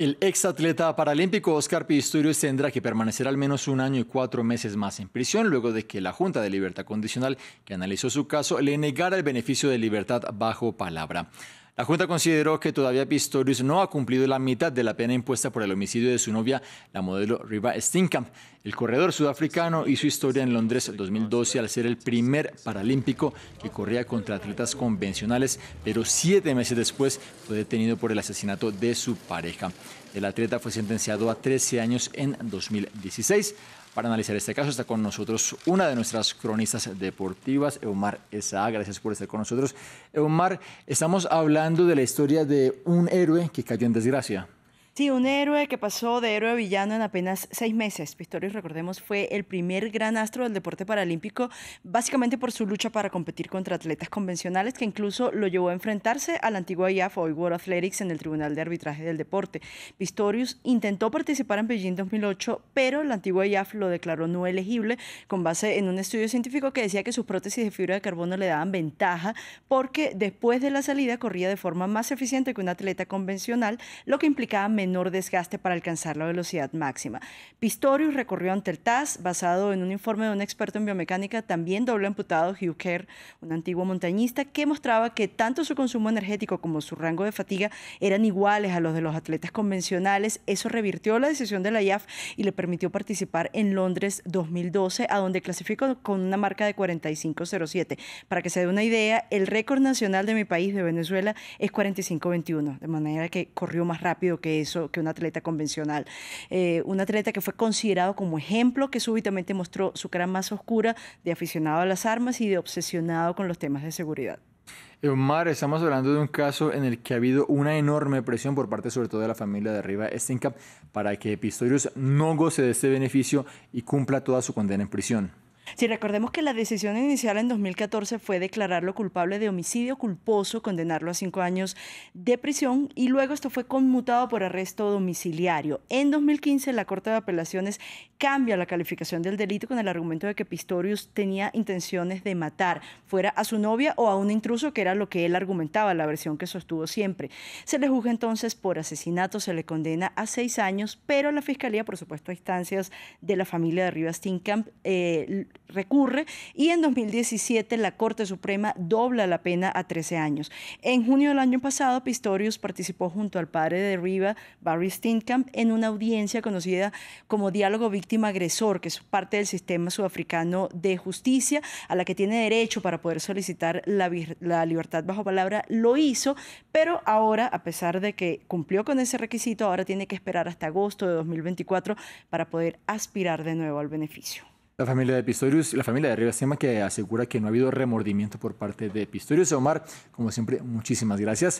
El exatleta paralímpico Oscar Pistorius tendrá que permanecer al menos un año y cuatro meses más en prisión luego de que la Junta de Libertad Condicional, que analizó su caso, le negara el beneficio de libertad bajo palabra. La Junta consideró que todavía Pistorius no ha cumplido la mitad de la pena impuesta por el homicidio de su novia, la modelo Riva Steenkamp. El corredor sudafricano hizo historia en Londres 2012 al ser el primer paralímpico que corría contra atletas convencionales, pero siete meses después fue detenido por el asesinato de su pareja. El atleta fue sentenciado a 13 años en 2016. Para analizar este caso está con nosotros una de nuestras cronistas deportivas, Eumar Esa. Gracias por estar con nosotros. Eumar, estamos hablando de la historia de un héroe que cayó en desgracia. Sí, un héroe que pasó de héroe a villano en apenas seis meses. Pistorius, recordemos, fue el primer gran astro del deporte paralímpico, básicamente por su lucha para competir contra atletas convencionales, que incluso lo llevó a enfrentarse a la antigua IAF, hoy World Athletics, en el Tribunal de Arbitraje del Deporte. Pistorius intentó participar en Beijing 2008, pero el antigua IAF lo declaró no elegible con base en un estudio científico que decía que sus prótesis de fibra de carbono le daban ventaja porque después de la salida corría de forma más eficiente que un atleta convencional, lo que implicaba menor desgaste para alcanzar la velocidad máxima. Pistorius recorrió ante el TAS, basado en un informe de un experto en biomecánica, también doble amputado, Hugh Kerr, un antiguo montañista, que mostraba que tanto su consumo energético como su rango de fatiga eran iguales a los de los atletas convencionales. Eso revirtió la decisión de la IAF y le permitió participar en Londres 2012, a donde clasificó con una marca de 45.07. Para que se dé una idea, el récord nacional de mi país, de Venezuela, es 45.21, de manera que corrió más rápido que eso que un atleta convencional. Eh, un atleta que fue considerado como ejemplo, que súbitamente mostró su cara más oscura de aficionado a las armas y de obsesionado con los temas de seguridad. Eh, Omar, estamos hablando de un caso en el que ha habido una enorme presión por parte sobre todo de la familia de arriba este para que Pistorius no goce de este beneficio y cumpla toda su condena en prisión. Si recordemos que la decisión inicial en 2014 fue declararlo culpable de homicidio culposo, condenarlo a cinco años de prisión y luego esto fue conmutado por arresto domiciliario. En 2015 la Corte de Apelaciones cambia la calificación del delito con el argumento de que Pistorius tenía intenciones de matar, fuera a su novia o a un intruso, que era lo que él argumentaba, la versión que sostuvo siempre. Se le juzga entonces por asesinato, se le condena a seis años, pero la Fiscalía, por supuesto a instancias de la familia de Rivas Tinkamp, eh, recurre y en 2017 la Corte Suprema dobla la pena a 13 años. En junio del año pasado, Pistorius participó junto al padre de Riva, Barry Stinkamp en una audiencia conocida como Diálogo Víctima-Agresor, que es parte del sistema sudafricano de justicia a la que tiene derecho para poder solicitar la libertad bajo palabra. Lo hizo, pero ahora, a pesar de que cumplió con ese requisito, ahora tiene que esperar hasta agosto de 2024 para poder aspirar de nuevo al beneficio. La familia de Pistorius, la familia de Rivas Tema que asegura que no ha habido remordimiento por parte de Pistorius. Omar, como siempre, muchísimas gracias.